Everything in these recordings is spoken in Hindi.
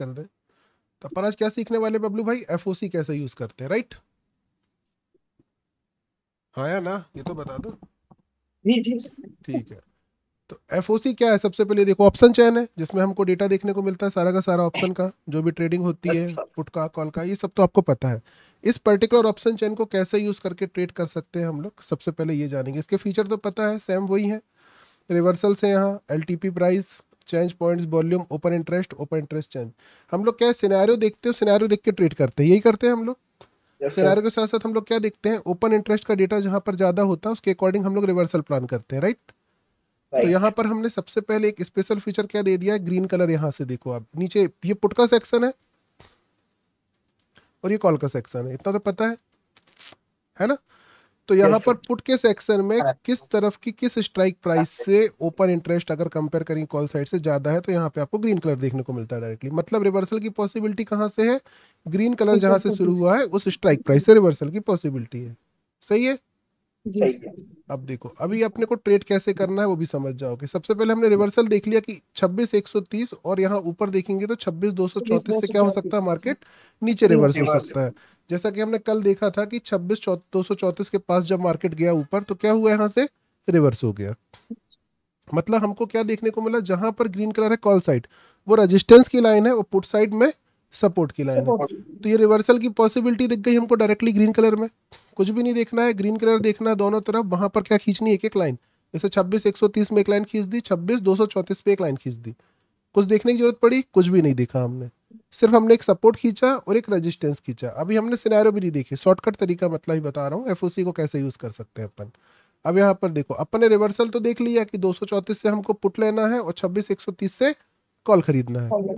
गंदे तो अपन आज क्या सीखने वाले बबलू भाई एफ कैसे यूज करते हैं राइट हाँ या ना ये तो बता दो ठीक है तो एफ क्या है सबसे पहले देखो ऑप्शन चयन है जिसमें हमको डेटा देखने को मिलता है सारा का सारा ऑप्शन का जो भी ट्रेडिंग होती है फुट का कॉल का ये सब तो आपको पता है इस पर्टिकुलर ऑप्शन चैन को कैसे यूज करके ट्रेड कर सकते हैं हम लोग सबसे पहले ये जानेंगे इसके फीचर तो पता है सेम वही है रिवर्सल से यहाँ L price change points volume open interest open interest change हम लोग क्या सिनेरियो देखते हो सिनेरियो देख के ट्रीट करते हैं यही करते हैं हम लोग yes, के साथ साथ हम लोग क्या देखते हैं ओपन इंटरेस्ट का डेटा जहाँ पर ज़्यादा होता है उसके अकॉर्डिंग हम लोग रिवर्सल प्लान करते हैं राइट right? तो यहाँ पर हमने सबसे पहले एक स्पेशल फीचर क्या दे दिया है ग्रीन कलर यहाँ से देखो आप नीचे ये पुट का सेक्शन है और ये कॉल का सेक्शन है इतना तो पता है है ना तो यहाँ पर पुट के सेक्शन में किस तरफ की किस स्ट्राइक प्राइस से ओपन इंटरेस्ट अगर कंपेयर करें कॉल साइड से ज्यादा है तो यहाँ पे आपको ग्रीन कलर देखने को मिलता है डायरेक्टली मतलब रिवर्सल की पॉसिबिलिटी कहाँ से है ग्रीन कलर जहाँ से शुरू हुआ है उस स्ट्राइक प्राइस से रिवर्सल की पॉसिबिलिटी है सही है अब देखो अभी अपने को ट्रेड कैसे करना है वो भी समझ जाओगे सबसे पहले हमने रिवर्सल देख लिया कि 26130 और यहाँ ऊपर देखेंगे तो 26234 से क्या हो सकता है मार्केट नीचे रिवर्स हो सकता है जैसा कि हमने कल देखा था कि छब्बीस दो सौ चौतीस के पास जब मार्केट गया ऊपर तो क्या हुआ यहाँ से रिवर्स हो गया मतलब हमको क्या देखने को मिला जहां पर ग्रीन कलर है कॉल साइड वो रेजिस्टेंस की लाइन है और पुट साइड में सपोर्ट की लाइन है तो ये रिवर्सल की पॉसिबिलिटी दिख गई हमको डायरेक्टली ग्रीन कलर में कुछ भी नहीं देखना है ग्रीन कलर देखना है दोनों तरफ वहां पर क्या खींचनी एक एक लाइन जैसे छब्बीस एक सौ तीस में एक लाइन खींच दी छब्बीस दो सौ चौंतीस पे एक लाइन खींच दी कुछ देखने की जरूरत पड़ी कुछ भी नहीं देखा हमने सिर्फ हमने एक सपोर्ट खींचा और एक रेजिस्टेंस खींचा अभी हमने सिनेरियो भी नहीं देखे शॉर्टकट तरीका मतलब ही बता रहा हूँ एफ को कैसे यूज़ कर सकते हैं अपन अब यहाँ पर देखो अपन ने रिवर्सल तो देख लिया कि दो से हमको पुट लेना है और छब्बीस से कॉल खरीदना है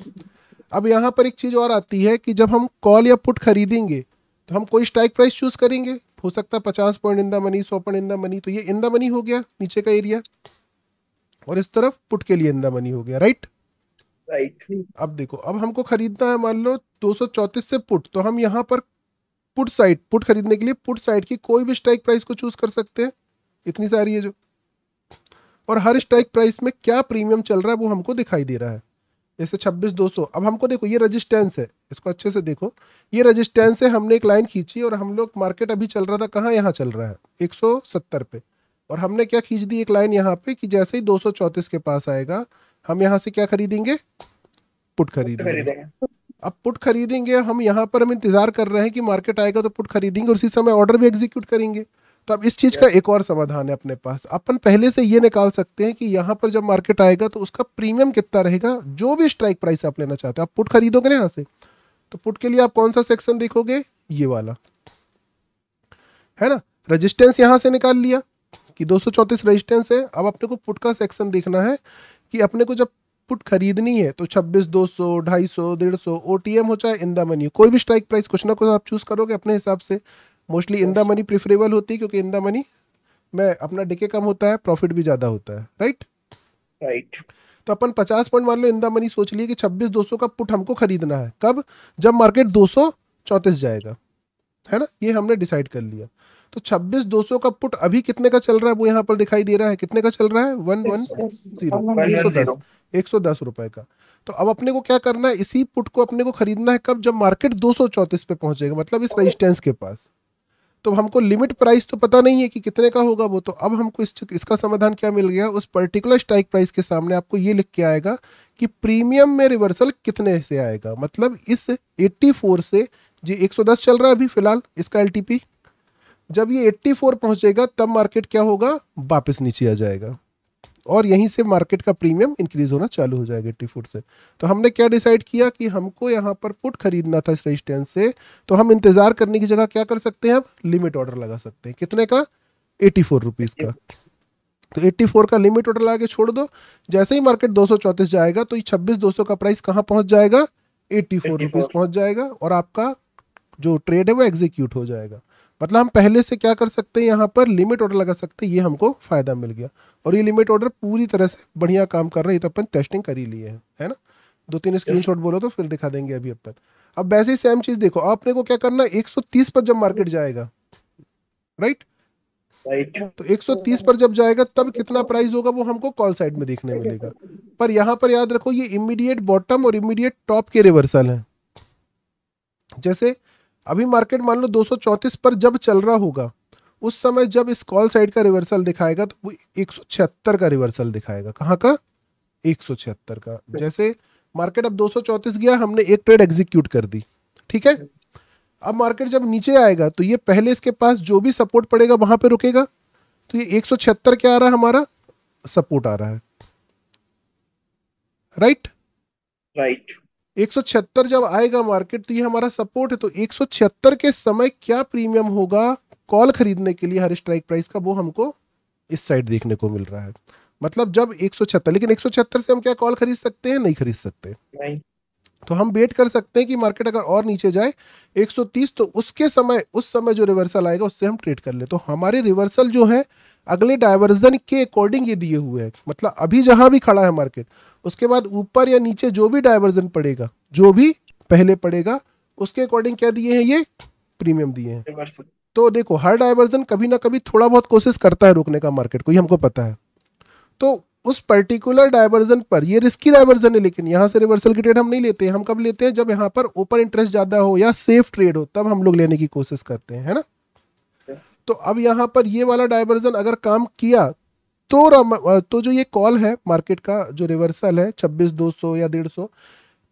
अब यहाँ पर एक चीज़ और आती है कि जब हम कॉल या पुट खरीदेंगे तो हम कोई स्ट्राइक प्राइस चूज करेंगे हो सकता है पचास पॉइंट इंदा मनी सौ पॉइंट इंदा मनी तो ये इंदा मनी हो गया नीचे का एरिया और इस तरफ पुट के लिए इंदा मनी हो गया राइट right? राइट अब देखो अब हमको खरीदना है मान लो दो से पुट तो हम यहाँ पर पुट साइड पुट खरीदने के लिए पुट साइड की कोई भी स्ट्राइक प्राइस को चूज कर सकते हैं इतनी सारी है जो और हर स्ट्राइक प्राइस में क्या प्रीमियम चल रहा है वो हमको दिखाई दे रहा है जैसे छब्बीस दो सौ अब हमको देखो ये रजिस्टेंस है इसको अच्छे से देखो ये रजिस्टेंस है हमने एक लाइन खींची और हम लोग मार्केट अभी चल रहा था कहाँ यहाँ चल रहा है एक सौ सत्तर पे और हमने क्या खींच दी एक लाइन यहाँ पे कि जैसे ही दो सौ चौंतीस के पास आएगा हम यहाँ से क्या खरीदेंगे पुट खरीदेंगे अब पुट खरीदेंगे हम यहाँ पर हम इंतजार कर रहे हैं कि मार्केट आएगा तो पुट खरीदेंगे और उसी समय ऑर्डर भी एग्जीक्यूट करेंगे तो अब इस चीज का एक और समाधान है अपने पास अपन पहले से ये निकाल सकते हैं कि यहाँ पर जब मार्केट आएगा तो उसका प्रीमियम कितना रहेगा जो भी स्ट्राइक प्राइस आप लेना चाहते हैं आप पुट खरीदोगे ना यहाँ से तो पुट के लिए आप कौन सा सेक्शन देखोगे ये वाला है ना रजिस्टेंस यहाँ से निकाल लिया कि दो रेजिस्टेंस है अब अपने को पुट का सेक्शन देखना है कि अपने को जब पुट खरीदनी है तो छब्बीस दो सौ ढाई सौ डेढ़ सौ ओ टी एम हो चाहे इंदा मनी कोई भी स्ट्राइक प्राइस कुछ ना कुछ आप चूज़ करोगे अपने हिसाब से मोस्टली इंदा मनी प्रिफरेबल होती है क्योंकि इंदा मनी में अपना डिके कम होता है प्रॉफिट भी ज़्यादा होता है राइट राइट तो अपन पचास पॉइंट मान लो इंदा मनी सोच लिए कि छब्बीस दो सौ का पुट हमको खरीदना है कब जब मार्केट दो सौ चौंतीस जाएगा है ना ये हमने डिसाइड कर लिया तो छब्बीस दो सौ का पुट अभी कितने का चल रहा है वो यहाँ पर दिखाई दे रहा है कितने का चल रहा है वन वन जीरो एक सौ दस रुपए का तो अब अपने को क्या करना है इसी पुट को अपने को खरीदना है कब जब मार्केट दो सौ चौंतीस पे पहुंचेगा मतलब इस रेजिस्टेंस के पास तो हमको लिमिट प्राइस तो पता नहीं है कि कितने का होगा वो तो अब हमको इस इसका समाधान क्या मिल गया उस पर्टिकुलर स्ट्राइक प्राइस के सामने आपको ये लिख के आएगा कि प्रीमियम में रिवर्सल कितने से आएगा मतलब इस 84 से जी 110 चल रहा है अभी फिलहाल इसका एल जब ये 84 पहुंचेगा तब मार्केट क्या होगा वापस नीचे आ जाएगा और यहीं से मार्केट का प्रीमियम इंक्रीज होना चालू हो जाएगा एट्टी से तो हमने क्या डिसाइड किया कि हमको यहाँ पर पुट खरीदना था इस रेजिस्टेंस से तो हम इंतजार करने की जगह क्या कर सकते हैं अब लिमिट ऑर्डर लगा सकते हैं कितने का एट्टी फोर रुपीज़ का तो 84 का लिमिट ऑर्डर लगा के छोड़ दो जैसे ही मार्केट दो जाएगा तो ये छब्बीस दो का प्राइस कहाँ पहुंच जाएगा एट्टी फोर पहुंच जाएगा और आपका जो ट्रेड है वो एग्जीक्यूट हो जाएगा मतलब हम पहले से क्या कर सकते हैं यहाँ पर लिमिट ऑर्डर लगा सकते हैं ये हमको फ़ायदा मिल गया और ये लिमिट ऑर्डर पूरी तरह से बढ़िया काम कर रहा है ये तो अपन टेस्टिंग कर ही लिए हैं है ना दो तीन स्क्रीनशॉट बोलो तो फिर दिखा देंगे अभी अपन अब वैसे ही सेम चीज़ देखो आपने को क्या करना है 130 पर जब मार्केट जाएगा राइट right? तो 130 पर जब जाएगा तब कितना प्राइस होगा वो हमको कॉल साइड में देखने मिलेगा पर यहाँ पर याद रखो ये इमीडिएट बॉटम और इमीडिएट टॉप के रिवर्सल है जैसे अभी मार्केट मान लो दो पर जब चल रहा होगा उस समय जब इस कॉल साइड का रिवर्सल दिखाएगा तो वो एक का रिवर्सल दिखाएगा कहाँ का एक का जैसे मार्केट अब दो गया हमने एक ट्रेड एग्जीक्यूट कर दी ठीक है अब मार्केट जब नीचे आएगा तो ये पहले इसके पास जो भी सपोर्ट पड़ेगा वहां पे रुकेगा तो ये एक क्या आ रहा है हमारा सपोर्ट आ रहा है राइट right? Right right. 176 जब आएगा मार्केट तो ये हमारा सपोर्ट है तो 176 के समय क्या प्रीमियम होगा कॉल खरीदने के लिए हर स्ट्राइक प्राइस का वो हमको इस साइड देखने को मिल रहा है मतलब जब 176 लेकिन 176 से हम क्या कॉल खरीद सकते हैं नहीं खरीद सकते नहीं तो हम वेट कर सकते हैं कि मार्केट अगर और नीचे जाए 130 तो उसके समय उस समय जो रिवर्सल आएगा उससे हम ट्रेड कर ले तो हमारे रिवर्सल जो है अगले डायवर्जन के अकॉर्डिंग ये दिए हुए हैं मतलब अभी जहां भी खड़ा है मार्केट उसके बाद ऊपर या नीचे जो भी डायवर्जन पड़ेगा जो भी पहले पड़ेगा उसके अकॉर्डिंग क्या दिए हैं ये प्रीमियम दिए हैं तो देखो हर डायवर्जन कभी ना कभी थोड़ा बहुत कोशिश करता है रोकने का मार्केट को ये हमको पता है तो उस पर्टिकुलर डायवर्जन पर ये रिस्की डायवर्जन है लेकिन यहाँ से रिवर्सल की ट्रेड हम नहीं लेते हैं हम कब लेते हैं जब यहाँ पर ओपन इंटरेस्ट ज़्यादा हो या सेफ ट्रेड हो तब हम लोग लेने की कोशिश करते हैं है ना तो अब यहाँ पर ये वाला डायवर्जन अगर काम किया तो तो जो ये कॉल है मार्केट का जो रिवर्सल है छब्बीस दो सौ या डेढ़ सौ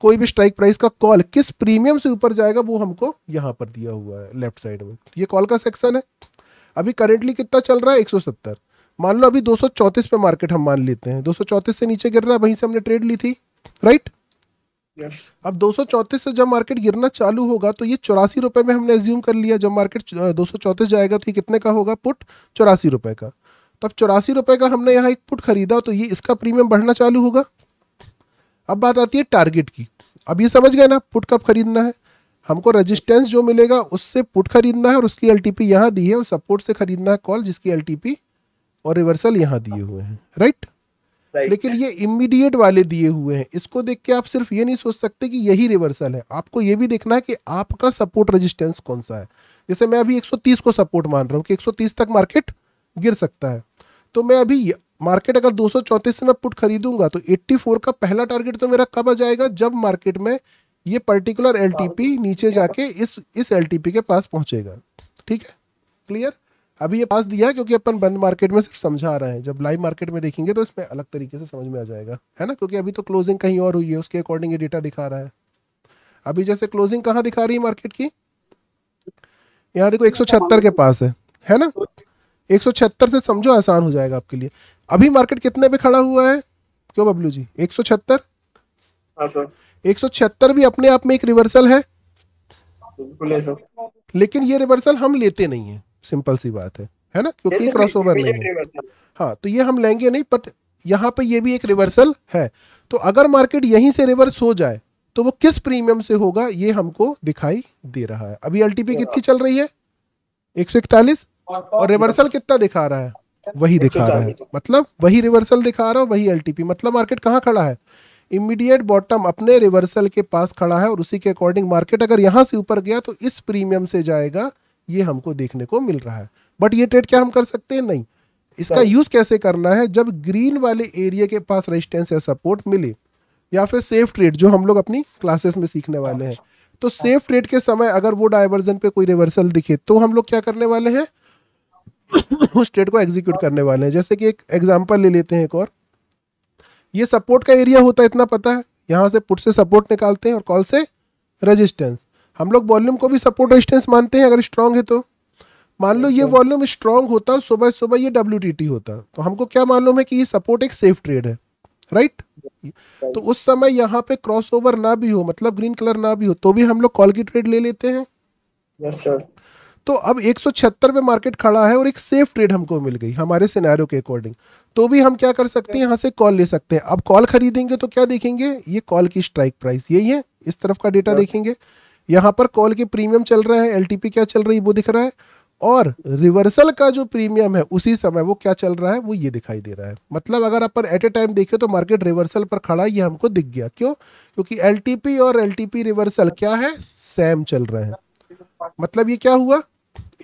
कोई भी स्ट्राइक प्राइस का कॉल किस प्रीमियम से ऊपर जाएगा वो हमको यहाँ पर दिया हुआ है लेफ्ट साइड में ये कॉल का सेक्शन है अभी करेंटली कितना चल रहा है एक सौ सत्तर मान लो अभी दो सौ पे मार्केट हम मान लेते हैं दो सौ से नीचे गिर रहा है वहीं से हमने ट्रेड ली थी राइट अब दो से जब मार्केट गिरना चालू होगा तो ये चौरासी रुपए में हमने एज्यूम कर लिया जब मार्केट दो जाएगा तो ये कितने का होगा पुट चौरासी रुपए का तब चौरासी रुपए का हमने यहाँ एक पुट खरीदा तो ये इसका प्रीमियम बढ़ना चालू होगा अब बात आती है टारगेट की अब ये समझ गए ना पुट कब खरीदना है हमको रेजिस्टेंस जो मिलेगा उससे पुट खरीदना है और उसकी एल टी यहाँ दी है और सपोर्ट से खरीदना है कॉल जिसकी एल और रिवर्सल यहाँ दिए हुए हैं राइट लेकिन ये इमीडिएट वाले दिए हुए हैं इसको देख के आप सिर्फ ये नहीं सोच सकते कि यही रिवर्सल है आपको ये भी देखना है कि आपका सपोर्ट रेजिस्टेंस कौन सा है जैसे मैं अभी 130 को सपोर्ट मान रहा हूँ कि 130 तक मार्केट गिर सकता है तो मैं अभी मार्केट अगर दो से मैं पुट खरीदूंगा तो एट्टी का पहला टारगेट तो मेरा कब आ जाएगा जब मार्केट में ये पर्टिकुलर एल नीचे जाके इस एल टी के पास पहुंचेगा ठीक है क्लियर अभी ये पास दिया है क्योंकि अपन बंद मार्केट में सिर्फ समझा रहे हैं जब लाइव मार्केट में देखेंगे तो इसमें अलग तरीके से समझ में आ जाएगा है ना क्योंकि अभी तो क्लोजिंग कहीं और हुई है उसके अकॉर्डिंग ये डेटा दिखा रहा है अभी जैसे क्लोजिंग कहाँ दिखा रही है मार्केट की यहाँ देखो एक के पास है है ना एक से समझो आसान हो जाएगा आपके लिए अभी मार्केट कितने पे खड़ा हुआ है क्यों बबलू जी एक सौ छहत्तर हाँ, एक सौ छिहत्तर भी अपने आप में एक रिवर्सल है लेकिन ये रिवर्सल हम लेते नहीं है सिंपल सी बात है है ना क्योंकि क्रॉसओवर नहीं है हाँ तो ये हम लेंगे नहीं बट यहाँ पे ये भी एक रिवर्सल है तो अगर मार्केट यहीं से रिवर्स हो जाए तो वो किस प्रीमियम से होगा ये हमको दिखाई दे रहा है अभी एलटीपी कितनी चल रही है एक सौ इकतालीस और रिवर्सल कितना दिखा रहा है वही दिखा रहा है मतलब वही रिवर्सल दिखा रहा है वही एलटीपी मतलब मार्केट कहाँ खड़ा है इमीडिएट बॉटम अपने रिवर्सल के पास खड़ा है और उसी के अकॉर्डिंग मार्केट अगर यहाँ से ऊपर गया तो इस प्रीमियम से जाएगा ये हमको देखने को मिल रहा है बट ये ट्रेड क्या हम कर सकते हैं नहीं इसका यूज कैसे करना है जब ग्रीन वाले एरिया के पास रेजिस्टेंस या सपोर्ट मिले या फिर सेफ ट्रेड जो हम लोग अपनी क्लासेस में सीखने वाले हैं तो सेफ ट्रेड के समय अगर वो डायवर्जन पे कोई रिवर्सल दिखे तो हम लोग क्या करने वाले हैं उस ट्रेड को एग्जीक्यूट करने वाले हैं जैसे कि एक एग्जाम्पल ले लेते हैं एक और ये सपोर्ट का एरिया होता है इतना पता है यहां से पुट से सपोर्ट निकालते हैं और कॉल से रेजिस्टेंस हम लोग वॉल्यूम को भी सपोर्ट रेजिस्टेंस मानते हैं अगर स्ट्रांग है तो मान लो ये वॉल्यूम स्ट्रांग होता और सुबह सुबह ये डब्ल्यू होता तो हमको क्या मालूम है कि ये सपोर्ट एक सेफ ट्रेड है राइट तो उस समय यहाँ पे क्रॉसओवर ना भी हो मतलब ग्रीन कलर ना भी हो तो भी हम लोग कॉल की ट्रेड ले लेते हैं yes, sir. तो अब एक पे मार्केट खड़ा है और एक सेफ ट्रेड हमको मिल गई हमारे सिनेरियो के अकॉर्डिंग तो भी हम क्या कर सकते हैं यहाँ से कॉल ले सकते हैं अब कॉल खरीदेंगे तो क्या देखेंगे ये कॉल की स्ट्राइक प्राइस यही है इस तरफ का डेटा देखेंगे यहाँ पर कॉल की प्रीमियम चल रहा है एलटीपी क्या चल रही है वो दिख रहा है और रिवर्सल का जो प्रीमियम है उसी समय वो क्या चल रहा है वो ये दिखाई दे रहा है मतलब अगर आप एट ए टाइम देखे तो मार्केट रिवर्सल पर खड़ा ये हमको दिख गया क्यों क्योंकि एल और एल रिवर्सल क्या है सेम चल रहे हैं मतलब ये क्या हुआ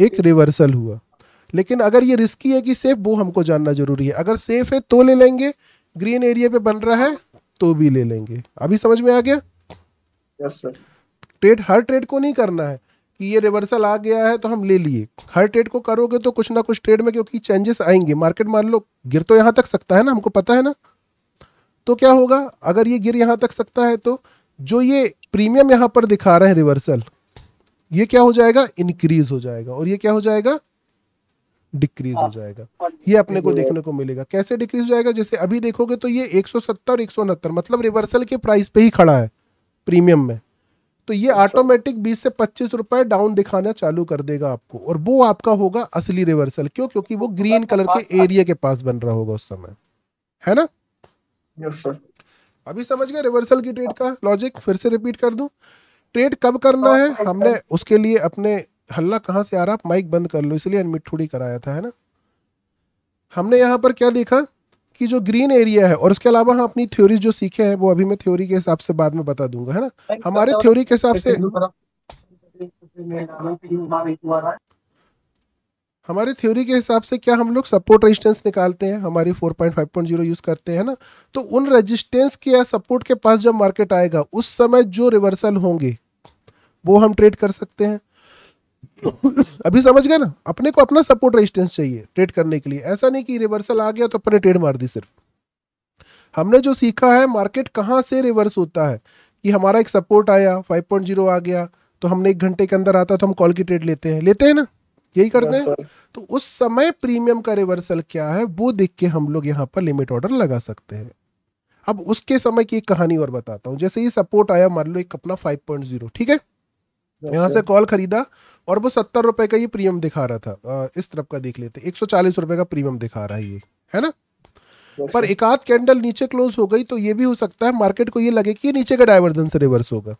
एक रिवर्सल हुआ लेकिन अगर ये रिस्की है कि सेफ वो हमको जानना जरूरी है अगर सेफ है तो ले लेंगे ग्रीन एरिया पे बन रहा है तो भी ले लेंगे अभी समझ में आ गया यस yes, सर ट्रेड हर ट्रेड को नहीं करना है कि ये रिवर्सल आ गया है तो हम ले लिए हर ट्रेड को करोगे तो कुछ ना कुछ ट्रेड में क्योंकि चेंजेस आएंगे मार्केट मान लो गिर तो यहाँ तक सकता है ना हमको पता है ना तो क्या होगा अगर ये गिर यहाँ तक सकता है तो जो ये प्रीमियम यहाँ पर दिखा रहे हैं रिवर्सल ये क्या हो जाएगा इंक्रीज हो जाएगा और ये क्या हो जाएगा डिक्रीज हो जाएगा ये अपने को देखने को मिलेगा कैसे डिक्रीज हो जाएगा जैसे अभी देखोगे तो ये एक और उनहत्तर मतलब रिवर्सल के प्राइस पे ही खड़ा है प्रीमियम में तो ये ऑटोमेटिक अच्छा। 20 से 25 रुपए डाउन दिखाना चालू कर देगा आपको और वो आपका होगा असली रिवर्सल क्यों क्योंकि वो ग्रीन तो कलर के एरिया के पास बन रहा होगा उस समय है ना यस सर अभी समझ गए रिवर्सल की ट्रेड का लॉजिक फिर से रिपीट कर दू ट्रेड कब करना हाँ, है हमने उसके लिए अपने हल्ला कहां से आ रहा माइक बंद कर लो इसलिए अनमिट थोड़ी कराया था है ना हमने यहाँ पर क्या देखा कि जो ग्रीन एरिया है और उसके अलावा हम अपनी थ्योरी जो सीखे हैं वो अभी मैं थ्योरी के हिसाब से बाद में बता दूंगा है ना हमारे थ्योरी के हिसाब से हमारी थ्योरी के हिसाब से क्या हम लोग सपोर्ट रेजिस्टेंस निकालते हैं हमारी 4.5.0 यूज़ करते हैं ना तो उन रेजिस्टेंस के या सपोर्ट के पास जब मार्केट आएगा उस समय जो रिवर्सल होंगे वो हम ट्रेड कर सकते हैं अभी समझ गए ना अपने को अपना सपोर्ट रेजिस्टेंस चाहिए ट्रेड करने के लिए ऐसा नहीं कि रिवर्सल आ गया तो अपने ट्रेड मार दी सिर्फ हमने जो सीखा है मार्केट कहाँ से रिवर्स होता है कि हमारा एक सपोर्ट आया 5.0 आ गया तो हमने एक घंटे के अंदर आता तो हम कॉल की ट्रेड लेते हैं लेते हैं ना यही हाँ करते हैं तो उस समय प्रीमियम का रिवर्सल क्या है वो देख के हम लोग यहाँ पर लिमिट ऑर्डर लगा सकते हैं अब उसके समय की एक कहानी और बताता हूँ जैसे ये सपोर्ट आया मान लो एक अपना फाइव ठीक है यहाँ से कॉल खरीदा और वो सत्तर रुपए का ये प्रीमियम दिखा रहा था इस तरफ का देख लेते एक सौ चालीस रुपए का प्रीमियम दिखा रहा है ये है ना पर एक आध कैंडल नीचे क्लोज हो गई तो ये भी हो सकता है मार्केट को ये लगे कि नीचे का डाइवर्जन से रिवर्स होगा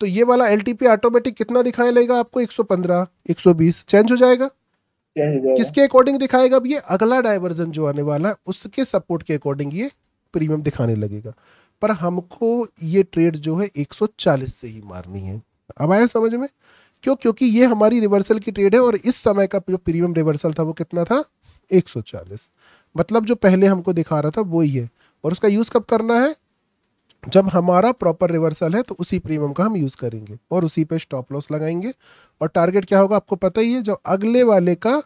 तो ये वाला एल ऑटोमेटिक कितना दिखाया लेगा आपको 115, 120 चेंज हो जाएगा किसके अकॉर्डिंग दिखाएगा अब ये अगला डाइवर्जन जो आने वाला है उसके सपोर्ट के अकॉर्डिंग ये प्रीमियम दिखाने लगेगा पर हमको ये ट्रेड जो है 140 से ही मारनी है अब आया समझ में क्यों क्योंकि ये हमारी रिवर्सल की ट्रेड है और इस समय का जो प्रीमियम रिवर्सल था वो कितना था 140 मतलब जो पहले हमको दिखा रहा था वो ही है और उसका यूज़ कब करना है जब हमारा प्रॉपर रिवर्सल है तो उसी प्रीमियम का हम यूज़ करेंगे और उसी पे स्टॉप लॉस लगाएंगे और टारगेट क्या होगा आपको पता ही है जब अगले वाले का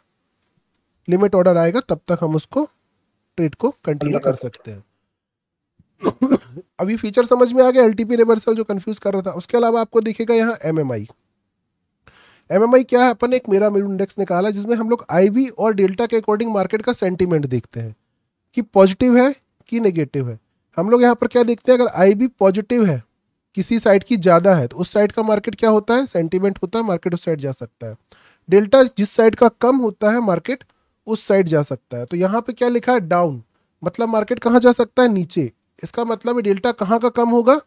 लिमिट ऑर्डर आएगा तब तक हम उसको ट्रेड को कंटिन्यू कर सकते हैं अब ये फीचर समझ में आ गया एल टी रिवर्सल जो कन्फ्यूज कर रहा था उसके अलावा आपको दिखेगा यहाँ M M I M M I क्या है अपन एक मेरा मिड इंडेक्स निकाला जिसमें हम लोग आई और डेल्टा के अकॉर्डिंग मार्केट का सेंटीमेंट देखते हैं कि पॉजिटिव है कि नेगेटिव है हम लोग यहाँ पर क्या देखते हैं अगर आई बी पॉजिटिव है किसी साइड की ज़्यादा है तो उस साइड का मार्केट क्या होता है सेंटिमेंट होता है मार्केट उस साइड जा सकता है डेल्टा जिस साइड का कम होता है मार्केट उस साइड जा सकता है तो यहाँ पे क्या लिखा है डाउन मतलब मार्केट कहाँ जा सकता है नीचे इसका मतलब है डेल्टा कहाँ का कम होगा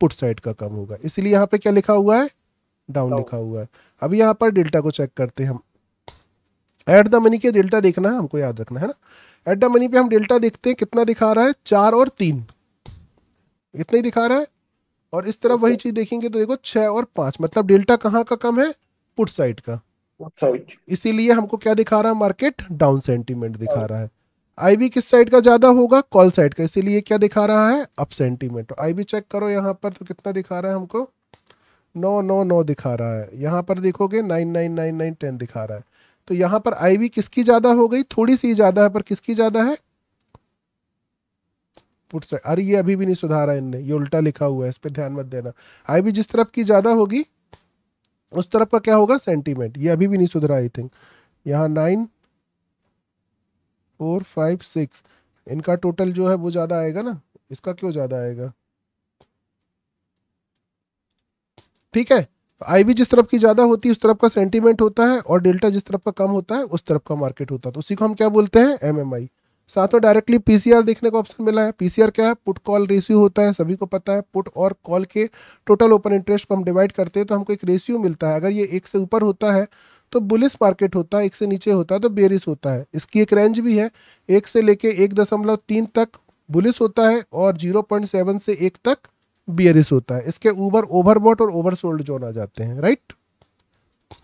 पुट साइड का कम होगा इसलिए यहाँ पे क्या लिखा हुआ है डाउन लिखा हुआ है अब यहाँ पर डेल्टा को चेक करते हैं हम एट द मनी के डेल्टा देखना है हमको याद रखना है ना एट द मनी पे हम डेल्टा देखते हैं कितना दिखा रहा है चार और तीन इतना ही दिखा रहा है और इस तरफ वही चीज देखेंगे तो देखो छह और पांच मतलब डेल्टा कहाँ का कम है पुट साइड का इसीलिए हमको क्या दिखा रहा है मार्केट डाउन सेंटीमेंट दिखा रहा है आईबी किस साइड का ज्यादा होगा कॉल साइड का इसीलिए क्या दिखा रहा है अप सेंटीमेंट आईबी चेक करो यहाँ पर तो कितना दिखा रहा है हमको नौ नौ नौ दिखा रहा है यहाँ पर देखोगे nine nine nine nine ten दिखा रहा है तो यहाँ पर आई किसकी ज़्यादा हो गई थोड़ी सी ज़्यादा है पर किसकी ज़्यादा है पुट से अरे ये अभी भी नहीं सुधारा इनने ये उल्टा लिखा हुआ है इस पर ध्यान मत देना आई जिस तरफ की ज़्यादा होगी उस तरफ का क्या होगा सेंटीमेंट ये अभी भी नहीं सुधरा आई थिंक यहाँ नाइन फोर फाइव सिक्स इनका टोटल जो है वो ज़्यादा आएगा ना इसका क्यों ज़्यादा आएगा ठीक है आई जिस तरफ की ज़्यादा होती है उस तरफ का सेंटीमेंट होता है और डेल्टा जिस तरफ का कम होता है उस तरफ का मार्केट होता है तो उसी को हम क्या बोलते हैं एमएमआई साथ में डायरेक्टली पीसीआर देखने का ऑप्शन मिला है पीसीआर क्या है पुट कॉल रेशियो होता है सभी को पता है पुट और कॉल के टोटल ओपन इंटरेस्ट को हम डिवाइड करते हैं तो हमको एक रेशियो मिलता है अगर ये एक से ऊपर होता है तो बुलिस मार्केट होता है एक से नीचे होता है तो बेरिस होता है इसकी एक रेंज भी है एक से लेके एक दशमलव तीन तक बुलिस होता है और जीरो पॉइंट सेवन से एक तक बियरिस होता है इसके ऊबर ओवरबॉट और ओवरसोल्ड जोन आ जाते हैं राइट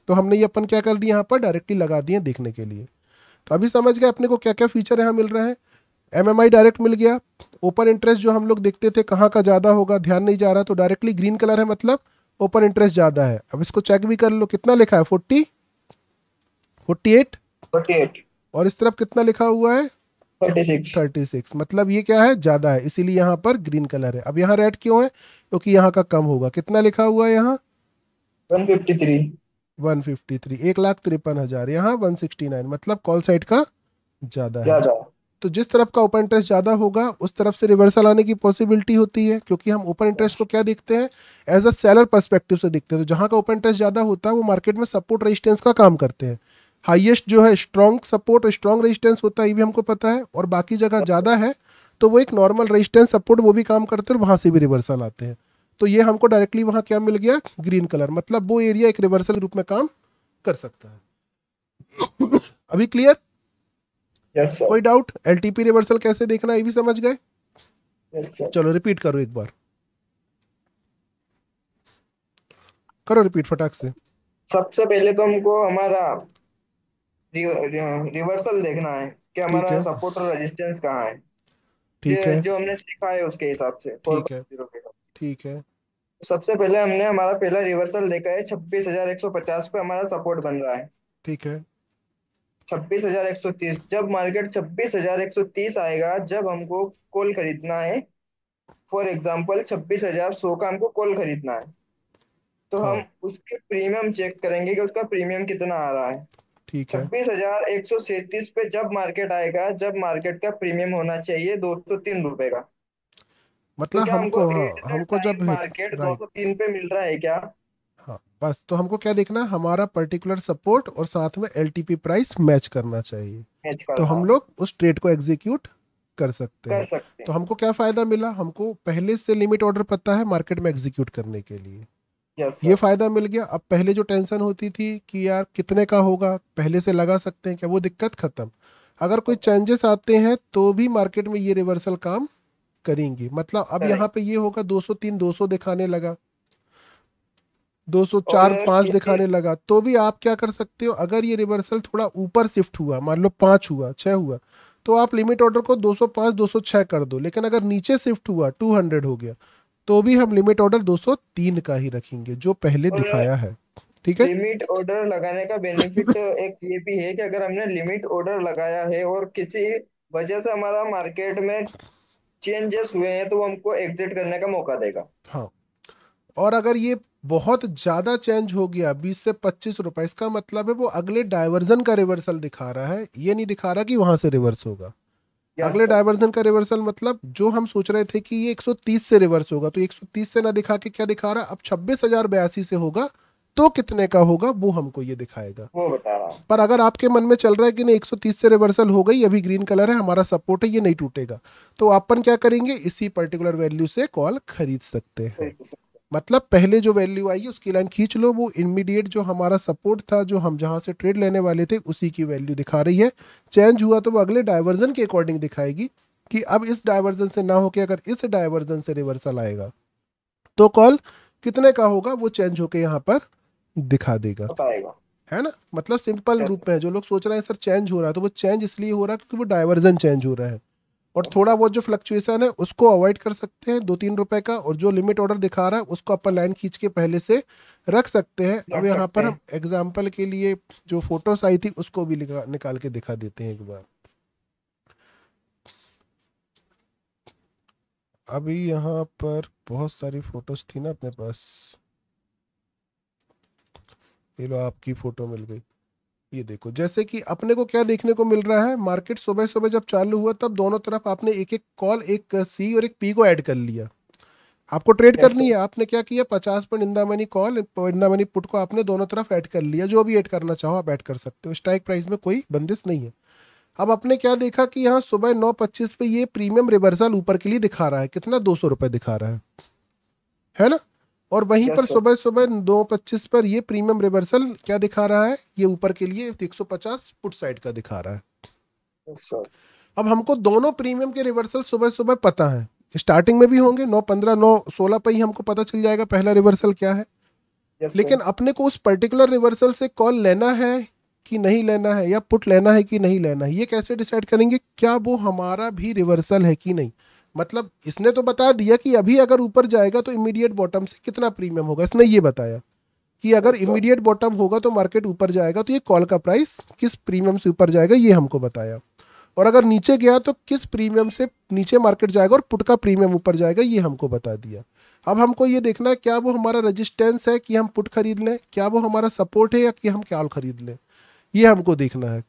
तो हमने ये अपन क्या कर दिया यहाँ पर डायरेक्टली लगा दिए देखने के लिए तो अभी समझ गए अपने को क्या क्या फीचर यहाँ मिल रहे हैं एम डायरेक्ट मिल गया ओपन इंटरेस्ट जो हम लोग देखते थे कहाँ का ज़्यादा होगा ध्यान नहीं जा रहा तो डायरेक्टली ग्रीन कलर है मतलब ओपन इंटरेस्ट ज़्यादा है अब इसको चेक भी कर लो कितना लिखा है forty forty eight forty eight और इस तरफ कितना लिखा हुआ है थर्टी सिक्स मतलब ये क्या है ज्यादा है इसीलिए यहाँ पर ग्रीन कलर है अब यहाँ रेड क्यों है क्योंकि यहाँ का कम होगा कितना लिखा हुआ है यहाँ one fifty three one fifty three एक लाख तिरपन हजार यहाँ वन सिक्सटी नाइन मतलब कॉल साइड का ज्यादा है तो जिस तरफ का ओपन इंटरेस्ट ज्यादा होगा उस तरफ से रिवर्सल आने की पॉसिबिलिटी होती है क्योंकि हम ओपन इंटरेस्ट को क्या देखते हैं एज अ सेलर परस्पेक्टिव से देखते हैं तो जहां का ओपन इंटरेस्ट ज्यादा होता है वो मार्केट में सपोर्ट रेजिस्टेंस का काम करते हैं हाईएस्ट जो है स्ट्रॉन्ग सपोर्ट स्ट्रॉन्ग रेजिस्टेंस होता है ये भी हमको पता है और बाकी जगह ज़्यादा है तो वो एक नॉर्मल रेजिस्टेंस सपोर्ट वो भी काम करते हैं वहाँ से भी रिवर्सल आते हैं तो ये हमको डायरेक्टली वहाँ क्या मिल गया ग्रीन कलर मतलब वो एरिया एक रिवर्सल रूप में काम कर सकता है अभी क्लियर yes, कोई डाउट एल रिवर्सल कैसे देखना ये भी समझ गए yes, चलो रिपीट करो एक बार करो रिपीट फटाक से सबसे पहले तो हमको हमारा रिवर्सल देखना है कि हमारा सपोर्ट और रेजिस्टेंस कहाँ है ठीक है जो हमने सीखा है उसके हिसाब से ठीक है ठीक है सबसे पहले हमने हमारा पहला रिवर्सल देखा है छब्बीस हजार एक सौ पचास पे हमारा सपोर्ट बन रहा है ठीक है छब्बीस हजार एक सौ तीस जब मार्केट छब्बीस हजार एक सौ तीस आएगा जब हमको कॉल खरीदना है फॉर एग्जाम्पल छब्बीस हजार सौ का हमको कॉल खरीदना है तो हाँ. हम उसके प्रीमियम चेक करेंगे कि उसका प्रीमियम कितना आ रहा है ठीक है छब्बीस हजार एक सौ सैतीस पे जब मार्केट आएगा जब मार्केट का प्रीमियम होना चाहिए दो सौ तीन रुपए का मतलब हमको हमको, जब मार्केट दो सौ तीन पे मिल रहा है क्या हाँ, बस तो हमको क्या देखना हमारा पर्टिकुलर सपोर्ट और साथ में एलटीपी प्राइस मैच करना चाहिए मैच तो हम लोग उस ट्रेड को एग्जीक्यूट कर सकते हैं तो हमको क्या फायदा मिला हमको पहले से लिमिट ऑर्डर पता है मार्केट में एग्जीक्यूट करने के लिए यस ये फायदा मिल गया अब पहले जो टेंशन होती थी कि यार कितने का होगा पहले से लगा सकते हैं क्या वो दिक्कत खत्म अगर कोई चेंजेस आते हैं तो भी मार्केट में ये रिवर्सल काम करेंगी मतलब अब यहाँ पे ये होगा 203 200 दिखाने लगा और 204 5 ये दिखाने लगा तो भी आप क्या कर सकते हो अगर ये रिवर्सल थोड़ा ऊपर शिफ्ट हुआ मान लो पांच हुआ छह हुआ तो आप लिमिट ऑर्डर को 205 206 कर दो लेकिन अगर नीचे शिफ्ट हुआ 200 हो गया तो भी हम लिमिट ऑर्डर 203 का ही रखेंगे जो पहले दिखाया है ठीक है लिमिट ऑर्डर लगाने का बेनिफिट एक ये भी है कि अगर हमने लिमिट ऑर्डर लगाया है और किसी वजह से हमारा मार्केट में चेंजेस हुए हैं तो हमको एग्जिट करने का मौका देगा हाँ और अगर ये बहुत ज़्यादा चेंज हो गया 20 से पच्चीस रुपए इसका मतलब है वो अगले डायवर्जन का रिवर्सल दिखा रहा है ये नहीं दिखा रहा कि वहां से रिवर्स होगा अगले डायवर्जन का रिवर्सल मतलब जो हम सोच रहे थे कि ये 130 से रिवर्स होगा तो 130 से ना दिखा के क्या दिखा रहा अब छब्बीस हजार बयासी से होगा तो कितने का होगा वो हमको ये दिखाएगा वो बता रहा पर अगर आपके मन में चल रहा है कि नहीं 130 से रिवर्सल हो गई अभी ग्रीन कलर है हमारा सपोर्ट है ये नहीं टूटेगा तो अपन क्या करेंगे इसी पर्टिकुलर वैल्यू से कॉल खरीद सकते हैं मतलब पहले जो वैल्यू आई है उसकी लाइन खींच लो वो इमीडिएट जो हमारा सपोर्ट था जो हम जहाँ से ट्रेड लेने वाले थे उसी की वैल्यू दिखा रही है चेंज हुआ तो वो अगले डायवर्जन के अकॉर्डिंग दिखाएगी कि अब इस डायवर्जन से ना होके अगर इस डायवर्जन से रिवर्सल आएगा तो कॉल कितने का होगा वो चेंज होके यहाँ पर दिखा देगा है ना मतलब सिंपल रूप में जो लोग सोच रहे हैं सर चेंज हो रहा है तो वो चेंज इसलिए हो रहा है क्योंकि वो डायवर्जन चेंज हो रहा है और थोड़ा बहुत जो फ्लक्चुएशन है उसको अवॉइड कर सकते हैं दो तीन रुपए का और जो लिमिट ऑर्डर दिखा रहा है उसको अपन लाइन खींच के पहले से रख सकते हैं अब यहाँ पर हम एग्जाम्पल के लिए जो फोटोस आई थी उसको भी निकाल के दिखा देते हैं एक बार अभी यहाँ पर बहुत सारी फोटोज थी ना अपने पास ये लो आपकी फोटो मिल गई ये देखो जैसे कि अपने को क्या देखने को मिल रहा है मार्केट सुबह सुबह जब चालू हुआ तब दोनों तरफ आपने एक एक कॉल एक सी और एक पी को ऐड कर लिया आपको ट्रेड करनी है आपने क्या किया पचास पर in the money call in the money put को आपने दोनों तरफ ऐड कर लिया जो भी ऐड करना चाहो आप ऐड कर सकते हो स्ट्राइक प्राइस में कोई बंदिश नहीं है अब आपने क्या देखा कि यहाँ सुबह नौ पच्चीस पे ये प्रीमियम रिवर्सल ऊपर के लिए दिखा रहा है कितना दो सौ रुपये दिखा रहा है है ना और वहीं yes, पर सुबह सुबह दो पच्चीस पर ये प्रीमियम रिवर्सल क्या दिखा रहा है ये ऊपर के लिए पचास पुट साइड का दिखा रहा है yes, अब हमको दोनों प्रीमियम के रिवर्सल सुबह सुबह पता है स्टार्टिंग में भी होंगे नौ पंद्रह नौ सोलह पर ही हमको पता चल जाएगा पहला रिवर्सल क्या है yes, लेकिन अपने को उस पर्टिकुलर रिवर्सल से कॉल लेना है कि नहीं लेना है या पुट लेना है कि नहीं लेना है ये कैसे डिसाइड करेंगे क्या वो हमारा भी रिवर्सल है कि नहीं मतलब इसने तो बता दिया कि अभी अगर ऊपर जाएगा तो इमीडिएट बॉटम से कितना प्रीमियम होगा इसने ये बताया कि अगर इमीडिएट अच्छा। बॉटम होगा तो मार्केट ऊपर जाएगा तो ये कॉल का प्राइस किस प्रीमियम से ऊपर जाएगा ये हमको बताया और अगर नीचे गया तो किस प्रीमियम से नीचे मार्केट जाएगा और पुट का प्रीमियम ऊपर जाएगा ये हमको बता दिया अब हमको ये देखना है क्या वो हमारा रजिस्टेंस है कि हम पुट खरीद लें क्या वो हमारा सपोर्ट है या कि हम क्या खरीद लें ये हमको देखना है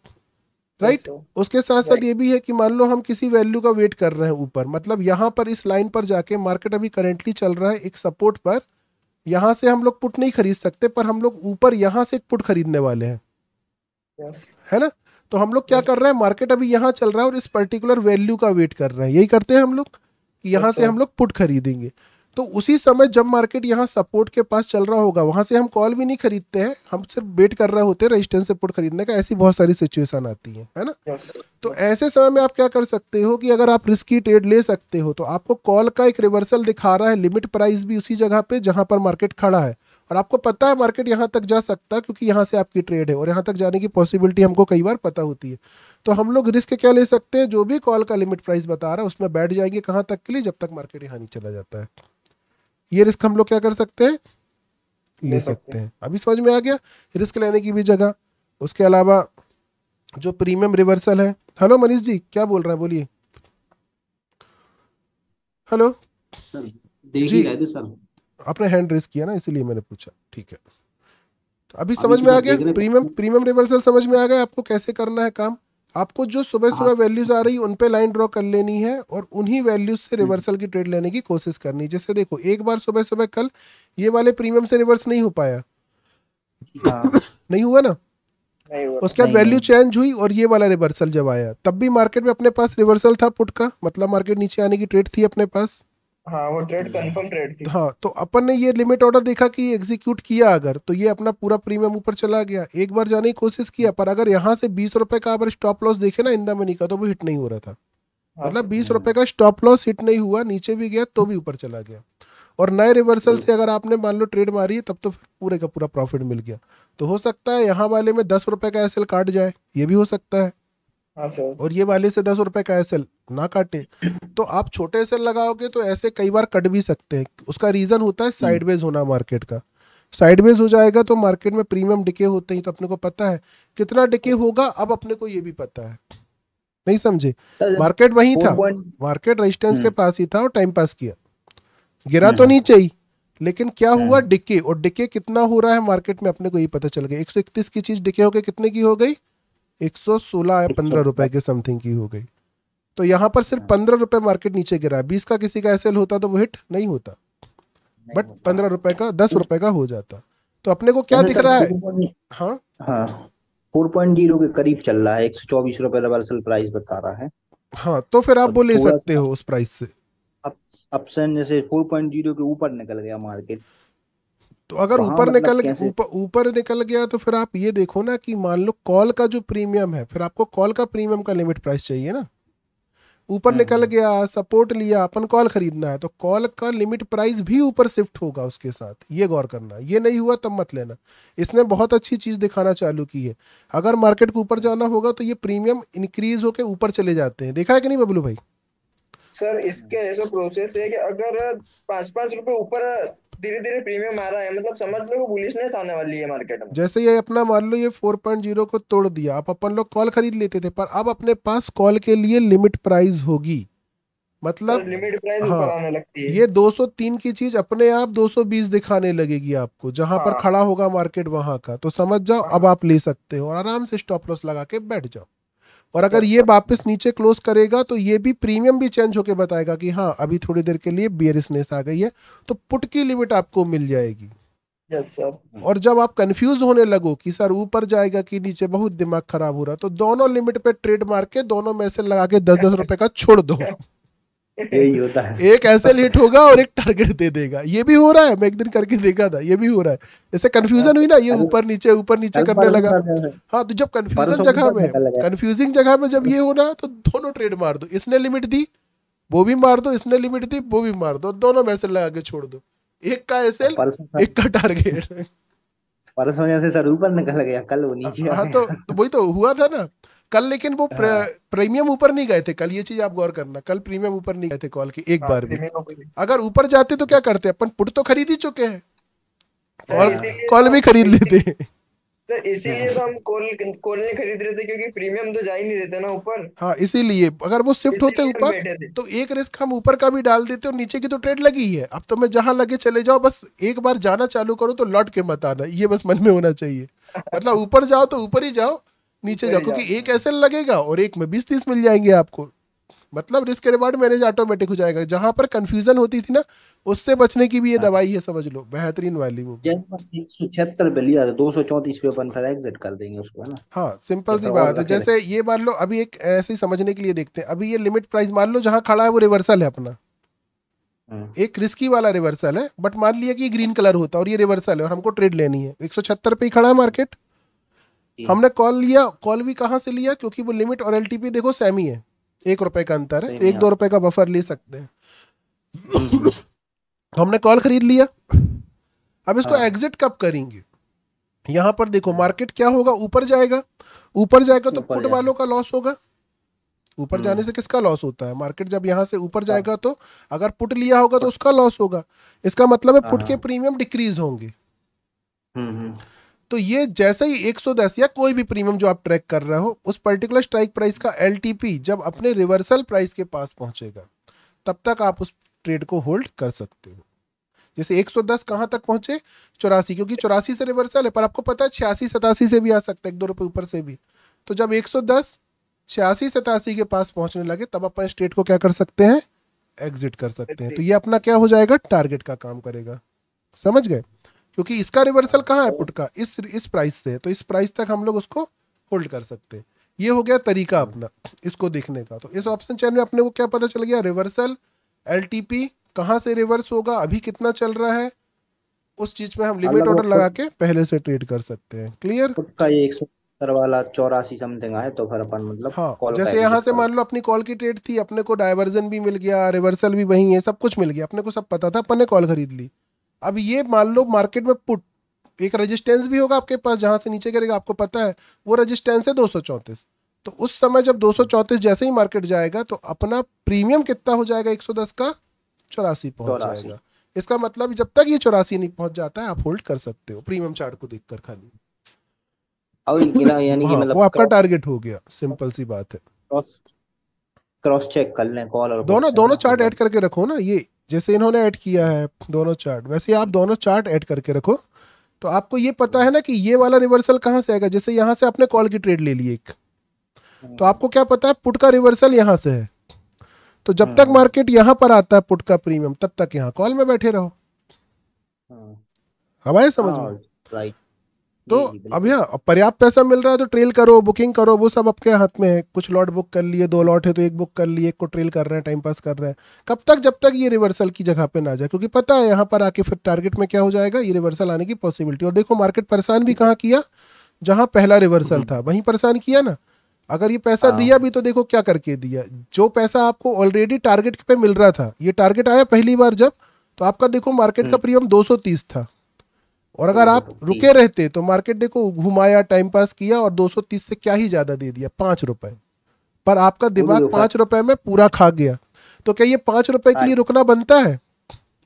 राइट right? उसके साथ साथ right. ये भी है कि मान लो हम किसी वैल्यू का वेट कर रहे हैं ऊपर मतलब यहाँ पर इस लाइन पर जाके मार्केट अभी करेंटली चल रहा है एक सपोर्ट पर यहाँ से हम लोग पुट नहीं खरीद सकते पर हम लोग ऊपर यहाँ से एक पुट खरीदने वाले हैं yes. है ना तो हम लोग क्या yes. कर रहे हैं मार्केट अभी यहाँ चल रहा है और इस पर्टिकुलर वैल्यू का वेट कर रहे हैं यही करते हैं हम लोग कि यहाँ yes. से हम लोग पुट खरीदेंगे तो उसी समय जब मार्केट यहाँ सपोर्ट के पास चल रहा होगा वहाँ से हम कॉल भी नहीं खरीदते हैं हम सिर्फ वेट कर रहे होते हैं रेजिस्टेंस सपोर्ट खरीदने का ऐसी बहुत सारी सिचुएशन आती है है ना तो ऐसे समय में आप क्या कर सकते हो कि अगर आप रिस्की ट्रेड ले सकते हो तो आपको कॉल का एक रिवर्सल दिखा रहा है लिमिट प्राइस भी उसी जगह पे जहाँ पर मार्केट खड़ा है और आपको पता है मार्केट यहाँ तक जा सकता है क्योंकि यहाँ से आपकी ट्रेड है और यहाँ तक जाने की पॉसिबिलिटी हमको कई बार पता होती है तो हम लोग रिस्क क्या ले सकते हैं जो भी कॉल का लिमिट प्राइस बता रहा है उसमें बैठ जाएंगे कहाँ तक के लिए जब तक मार्केट यहाँ नहीं चला जाता है ये रिस्क हम लोग क्या कर सकते हैं ले सकते हैं अभी समझ में आ गया रिस्क लेने की भी जगह उसके अलावा जो प्रीमियम रिवर्सल है हेलो मनीष जी क्या बोल रहे हैं बोलिए हेलो जी सर आपने हैंड रेस किया ना इसीलिए मैंने पूछा ठीक है तो अभी समझ तो में आ गया प्रीमियम प्रीमियम रिवर्सल समझ में आ गया आपको कैसे करना है काम आपको जो सुबह सुबह वैल्यूज आ रही उन पे लाइन ड्रॉ कर लेनी है और उन्हीं वैल्यूज से रिवर्सल की ट्रेड लेने की कोशिश करनी जैसे देखो एक बार सुबह सुबह कल ये वाले प्रीमियम से रिवर्स नहीं हो पाया हाँ। नहीं हुआ ना उसके बाद वैल्यू चेंज हुई और ये वाला रिवर्सल जब आया तब भी मार्केट में अपने पास रिवर्सल था पुट का मतलब मार्केट नीचे आने की ट्रेड थी अपने पास हाँ वो ट्रेड कंफर्म ट्रेड थी तो हाँ तो अपन ने ये लिमिट ऑर्डर देखा कि एग्जीक्यूट किया अगर तो ये अपना पूरा प्रीमियम ऊपर चला गया एक बार जाने की कोशिश किया पर अगर यहाँ से बीस रुपए का अगर स्टॉप लॉस देखे ना इंदा मनी का तो वो हिट नहीं हो रहा था हाँ, मतलब बीस hmm. रुपए का स्टॉप लॉस हिट नहीं हुआ नीचे भी गया तो भी ऊपर चला गया और नए रिवर्सल hmm. से अगर आपने मान लो ट्रेड मारी है तब तो फिर पूरे का पूरा प्रॉफिट मिल गया तो हो सकता है यहाँ वाले में दस रुपए का एस काट जाए ये भी हो सकता है हाँ और ये वाले से दस रुपए का एसएल ना काटे तो आप छोटे एसएल लगाओगे तो ऐसे कई बार कट भी सकते हैं उसका रीजन होता है साइडवेज हम्म। होना मार्केट का साइडवेज हो जाएगा तो मार्केट में प्रीमियम डिके होते ही तो अपने को पता है कितना डिके होगा अब अपने को ये भी पता है नहीं समझे मार्केट वही था मार्केट रेजिस्टेंस के हम्म। पास ही था और टाइम पास किया गिरा तो हम्म। नहीं चाहिए लेकिन क्या हुआ डिके और डिके कितना हो रहा है मार्केट में अपने को ये पता चल गया एक की चीज डिके हो गई कितने की हो गई एक सौ सोलह या पंद्रह रुपए के समथिंग की हो गई तो यहाँ पर सिर्फ हाँ। पंद्रह रुपए मार्केट नीचे गिरा है बीस का किसी का एसएल होता तो वो हिट नहीं होता बट पंद्रह रुपए का दस तो रुपए का हो जाता तो अपने को क्या तो दिख रहा है हाँ हाँ फोर पॉइंट जीरो के करीब चल रहा है एक सौ चौबीस रुपए रिवर्सल प्राइस बता रहा है हाँ तो फिर आप वो तो ले सकते हो उस प्राइस से अब ऑप्शन जैसे फोर पॉइंट जीरो के ऊपर निकल गया मार्केट तो अगर ऊपर मतलब निकल ऊपर ऊपर निकल गया तो फिर आप ये देखो ना कि मान लो कॉल का जो प्रीमियम है फिर आपको कॉल का प्रीमियम का लिमिट प्राइस चाहिए ना ऊपर हाँ, निकल हाँ। गया सपोर्ट लिया अपन कॉल खरीदना है तो कॉल का लिमिट प्राइस भी ऊपर शिफ्ट होगा उसके साथ ये गौर करना ये नहीं हुआ तब मत लेना इसने बहुत अच्छी चीज़ दिखाना चालू की है अगर मार्केट को ऊपर जाना होगा तो ये प्रीमियम इंक्रीज होकर ऊपर चले जाते हैं देखा है कि नहीं बबलू भाई सर इसके ऐसा प्रोसेस है कि अगर पांच पांच रुपए ऊपर धीरे धीरे प्रीमियम आ रहा है मतलब समझ लो बुलिशनेस आने वाली है मार्केट में जैसे ये अपना मान लो ये 4.0 को तोड़ दिया आप अपन लोग कॉल खरीद लेते थे पर अब अपने पास कॉल के लिए लिमिट प्राइस होगी मतलब लिमिट प्राइस हाँ, आने लगती है ये 203 की चीज अपने आप 220 दिखाने लगेगी आपको जहां हाँ, पर खड़ा होगा मार्केट वहां का तो समझ जाओ हाँ, अब आप ले सकते हो और आराम से स्टॉप लॉस लगा के बैठ जाओ और अगर ये वापस नीचे क्लोज करेगा तो ये भी प्रीमियम भी चेंज होके बताएगा कि हाँ अभी थोड़ी देर के लिए बियरिसनेस आ गई है तो पुट की लिमिट आपको मिल जाएगी yes, और जब आप कंफ्यूज होने लगो कि सर ऊपर जाएगा कि नीचे बहुत दिमाग खराब हो रहा तो दोनों लिमिट पे ट्रेड मार के दोनों में से लगा के दस दस रुपए का छोड़ दो यही होता है एक ऐसे लेट होगा और एक टारगेट दे देगा ये भी हो रहा है मैं एक दिन करके देखा था ये भी हो रहा है ऐसे कंफ्यूजन हुई ना ये ऊपर नीचे ऊपर नीचे करने लगा हाँ तो जब कंफ्यूजन जगह में कंफ्यूजिंग जगह में जब ये होना तो दोनों ट्रेड मार दो इसने लिमिट दी वो भी मार दो इसने लिमिट दी वो भी मार दो दोनों मैसेज लगा के छोड़ दो एक का ऐसे एक का टारगेट परसों जैसे सर ऊपर निकल गया कल वो हाँ, नीचे हाँ तो-, तो वही तो हुआ था ना कल लेकिन वो हाँ। प्रीमियम ऊपर नहीं गए थे कल ये चीज आप गौर करना कल प्रीमियम ऊपर नहीं गए थे कॉल के एक हाँ, बार भी अगर ऊपर जाते तो क्या करते अपन पुट तो खरीद ही चुके हैं और कॉल तो भी खरीद लेते हैं इसीलिए तो हाँ। हम कॉल कॉल नहीं खरीद रहे थे क्योंकि प्रीमियम तो जा ही नहीं रहते ना ऊपर हाँ इसीलिए अगर वो शिफ्ट होते ऊपर तो एक रिस्क हम ऊपर का भी डाल देते और नीचे की तो ट्रेड लगी है अब तो मैं जहाँ लगे चले जाओ बस एक बार जाना चालू करो तो लौट के मत आना ये बस मन में होना चाहिए मतलब ऊपर जाओ तो ऊपर ही जाओ नीचे जाओ क्योंकि एक ऐसे लगेगा और एक में बीस तीस मिल जाएंगे आपको मतलब रिस्क रिवार्ड मैनेज ऑटोमेटिक हो जाएगा जहां पर कंफ्यूजन होती थी ना उससे बचने की भी ये हाँ। दवाई है समझ लो बेहतरीन वाली वो छिहत्तर बिलियन दो सौ चौतीस पे अपन फिर एग्जिट कर देंगे उसको है ना हाँ सिंपल तो सी बात है जैसे ये मान लो अभी एक ऐसे समझने के लिए देखते हैं अभी ये लिमिट प्राइस मान लो जहाँ खड़ा है वो रिवर्सल है अपना हाँ। एक रिस्की वाला रिवर्सल है बट मान लिया कि ग्रीन कलर होता है और ये रिवर्सल है और हमको ट्रेड लेनी है एक सौ छहत्तर पे ही खड़ा है मार्केट हमने कॉल लिया कॉल भी कहाँ से लिया क्योंकि वो लिमिट और एलटीपी देखो सेमी है एक रुपए का अंतर है एक दो रुपए का बफर ले सकते हैं हम्म। हमने कॉल खरीद लिया अब इसको एग्जिट हाँ। कब करेंगे यहाँ पर देखो मार्केट क्या होगा ऊपर जाएगा ऊपर जाएगा तो पुट वालों का लॉस होगा ऊपर जाने हम्म। से किसका लॉस होता है मार्केट जब यहाँ से ऊपर जाएगा हाँ। तो अगर पुट लिया होगा तो उसका लॉस होगा इसका मतलब है पुट के प्रीमियम हाँ। डिक्रीज होंगे हम्म, तो ये जैसे ही 110 या कोई भी प्रीमियम जो आप ट्रैक कर रहे हो उस पर्टिकुलर स्ट्राइक प्राइस का एल जब अपने रिवर्सल प्राइस के पास पहुंचेगा तब तक आप उस ट्रेड को होल्ड कर सकते हो जैसे 110 कहां तक पहुंचे चौरासी क्योंकि चौरासी से रिवर्सल है पर आपको पता है छियासी सतासी से भी आ सकता है एक दो रुपए ऊपर से भी तो जब 110 सौ दस छियासी सतासी के पास पहुंचने लगे तब अपन स्टेट को क्या कर सकते हैं एग्जिट कर सकते हैं तो ये अपना क्या हो जाएगा टारगेट का काम करेगा समझ गए क्योंकि इसका रिवर्सल कहाँ है तो पुट का इस इस प्राइस से तो इस प्राइस तक हम लोग उसको होल्ड कर सकते हैं ये हो गया तरीका अपना इसको देखने का तो इस ऑप्शन चैन में अपने को क्या पता चल गया रिवर्सल एल टी पी कहाँ से रिवर्स होगा अभी कितना चल रहा है उस चीज में हम लिमिट ऑर्डर लगा के पहले से ट्रेड कर सकते हैं क्लियर का ये वाला चौरासी समथिंग आए तो फिर अपन मतलब हाँ जैसे यहाँ से मान लो अपनी कॉल की ट्रेड थी अपने को डायवर्जन भी मिल गया रिवर्सल भी वही है सब कुछ मिल गया अपने को सब पता था अपन ने कॉल खरीद ली अब ये मान लो मार्केट में पुट एक रेजिस्टेंस भी होगा आपके पास जहाँ से नीचे गिरेगा आपको पता है वो रेजिस्टेंस है दो तो उस समय जब दो जैसे ही मार्केट जाएगा तो अपना प्रीमियम कितना हो जाएगा 110 का चौरासी पहुंच जाएगा इसका मतलब जब तक ये चौरासी नहीं पहुंच जाता है आप होल्ड कर सकते हो प्रीमियम चार्ट को देखकर खाली और यानी हाँ, मतलब वो आपका टारगेट हो गया सिंपल सी बात है क्रॉस चेक कर लें कॉल और दोनों दोनों चार्ट ऐड करके रखो ना ये जैसे इन्होंने ऐड किया है दोनों चार्ट वैसे आप दोनों चार्ट ऐड करके रखो तो आपको ये पता है ना कि ये वाला रिवर्सल कहाँ से आएगा जैसे यहाँ से आपने कॉल की ट्रेड ले ली एक तो आपको क्या पता है पुट का रिवर्सल यहाँ से है तो जब तक हाँ। मार्केट यहाँ पर आता है पुट का प्रीमियम तब तक यहाँ कॉल में बैठे रहो हमारे समझ हाँ, में राइट तो अब यहाँ पर्याप्त पैसा मिल रहा है तो ट्रेल करो बुकिंग करो वो सब आपके हाथ में है कुछ लॉट बुक कर लिए दो लॉट है तो एक बुक कर लिए एक को ट्रेल कर रहे हैं टाइम पास कर रहे हैं कब तक जब तक ये रिवर्सल की जगह पे ना जाए क्योंकि पता है यहाँ पर आके फिर टारगेट में क्या हो जाएगा ये रिवर्सल आने की पॉसिबिलिटी और देखो मार्केट परेशान भी कहाँ किया जहाँ पहला रिवर्सल हम्म। था वहीं परेशान किया ना अगर ये पैसा हाँ। दिया भी तो देखो क्या करके दिया जो पैसा आपको ऑलरेडी टारगेट पे मिल रहा था ये टारगेट आया पहली बार जब तो आपका देखो मार्केट हम्म। का प्रीमियम 230 था और अगर आप हम्म, रुके रहते तो मार्केट देखो घुमाया टाइम पास किया और 230 से क्या ही ज्यादा दे दिया पांच रुपए पर आपका दिमाग पांच रुपए में पूरा खा गया तो क्या ये पांच रुपए के हाँ। लिए रुकना बनता है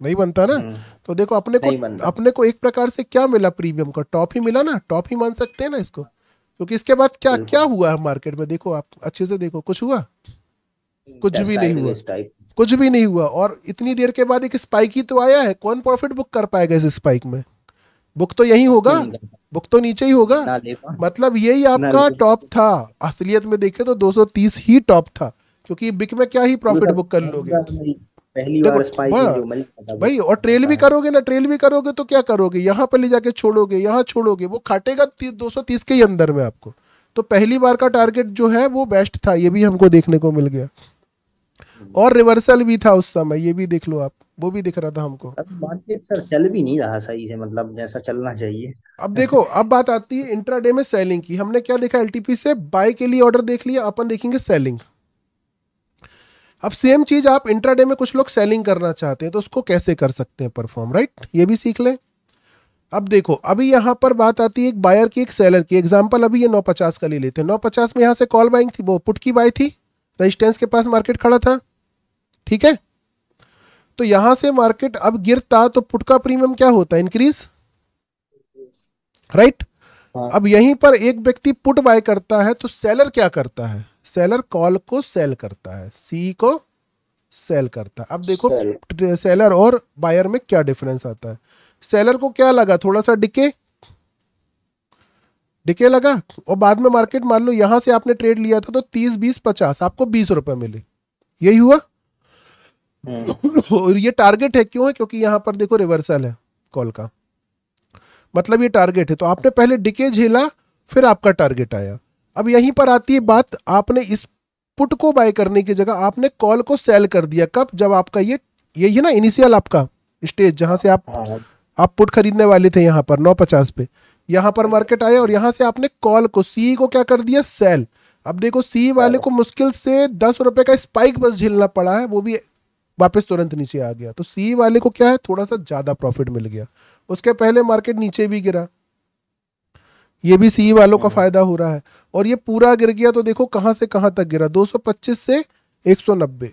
नहीं बनता ना हम्म। तो देखो अपने को अपने को एक प्रकार से क्या मिला प्रीमियम का टॉप ही मिला ना टॉप ही मान सकते हैं ना इसको क्योंकि इसके बाद क्या क्या हुआ है मार्केट में देखो आप अच्छे से देखो कुछ हुआ कुछ भी नहीं हुआ कुछ भी नहीं हुआ और इतनी देर के बाद एक स्पाइक ही तो आया है कौन प्रॉफिट बुक कर पाएगा इस स्पाइक में बुक तो यही होगा बुक तो नीचे ही होगा मतलब यही आपका टॉप था असलियत में देखे तो 230 ही टॉप था क्योंकि बिक में क्या ही प्रॉफिट मतलब बुक कर लोगे हाँ, भाई और ट्रेल भी हाँ। करोगे ना ट्रेल भी करोगे तो क्या करोगे यहाँ पर ले जाके छोड़ोगे यहाँ छोड़ोगे वो खाटेगा दो सौ तीस के ही अंदर में आपको तो पहली बार का टारगेट जो है वो बेस्ट था ये भी हमको देखने को मिल गया और रिवर्सल भी था उस समय ये भी देख लो आप वो भी दिख रहा था हमको मार्केट सर चल भी नहीं रहा सही से मतलब जैसा चलना चाहिए अब देखो अब बात आती है इंट्राडे में सेलिंग की हमने क्या देखा एलटीपी से बाय के लिए ऑर्डर देख लिया अपन देखेंगे सेलिंग अब सेम चीज आप इंट्राडे में कुछ लोग सेलिंग करना चाहते हैं तो उसको कैसे कर सकते हैं परफॉर्म राइट ये भी सीख लें अब देखो अभी यहाँ पर बात आती है एक बायर की एक सेलर की एग्जाम्पल अभी ये नौ पचास का ले लेते हैं नौ पचास में यहाँ से कॉल बाइंग थी वो पुट की बाई थी रजिस्टेंस के पास मार्केट खड़ा था ठीक है तो यहां से मार्केट अब गिरता तो पुट का प्रीमियम क्या होता है इंक्रीज राइट हाँ। अब यहीं पर एक व्यक्ति पुट बाय करता है तो सेलर क्या करता है सेलर कॉल को सेल करता है सी को सेल करता है अब देखो सेल। सेलर और बायर में क्या डिफरेंस आता है सेलर को क्या लगा थोड़ा सा डिके डिके लगा और बाद में मार्केट मान लो यहां से आपने ट्रेड लिया था तो तीस बीस पचास आपको बीस रुपए मिले यही हुआ हम्म। और ये टारगेट है क्यों है क्योंकि यहाँ पर देखो रिवर्सल है कॉल का मतलब ये टारगेट है तो आपने पहले डिके झेला फिर आपका टारगेट आया अब यहीं पर आती है बात आपने इस पुट को बाय करने की जगह आपने कॉल को सेल कर दिया कब जब आपका ये यही है ना इनिशियल आपका स्टेज जहां से आप हाँ। आप पुट खरीदने वाले थे यहाँ पर नौ पचास पे यहाँ पर मार्केट आया और यहाँ से आपने कॉल को सी को क्या कर दिया सेल अब देखो सी वाले हाँ। को मुश्किल से दस रुपए का स्पाइक बस झेलना पड़ा है वो भी वापस तुरंत नीचे आ गया तो सी वाले को क्या है थोड़ा सा ज़्यादा प्रॉफिट मिल गया उसके पहले मार्केट नीचे भी गिरा ये भी सी वालों का हाँ। फायदा हो रहा है और ये पूरा गिर गया तो देखो कहां से कहां तक गिरा 225 से 190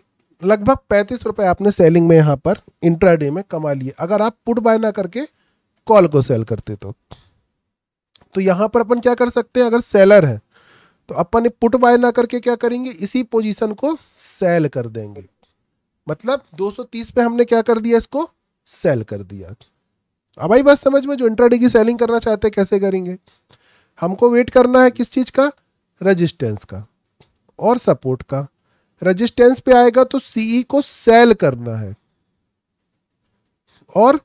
लगभग पैंतीस रुपए आपने सेलिंग में यहाँ पर इंट्राडे में कमा लिए अगर आप पुट बाय ना करके कॉल को सेल करते तो तो यहां पर अपन क्या कर सकते हैं अगर सेलर है तो अपन पुट बाय ना करके क्या करेंगे इसी पोजीशन को सेल कर देंगे मतलब 230 पे हमने क्या कर दिया इसको सेल कर दिया अब भाई बस समझ में जो इंट्राडे की सेलिंग करना चाहते हैं कैसे करेंगे हमको वेट करना है किस चीज़ का रजिस्टेंस का और सपोर्ट का रजिस्टेंस पे आएगा तो सीई e को सेल करना है और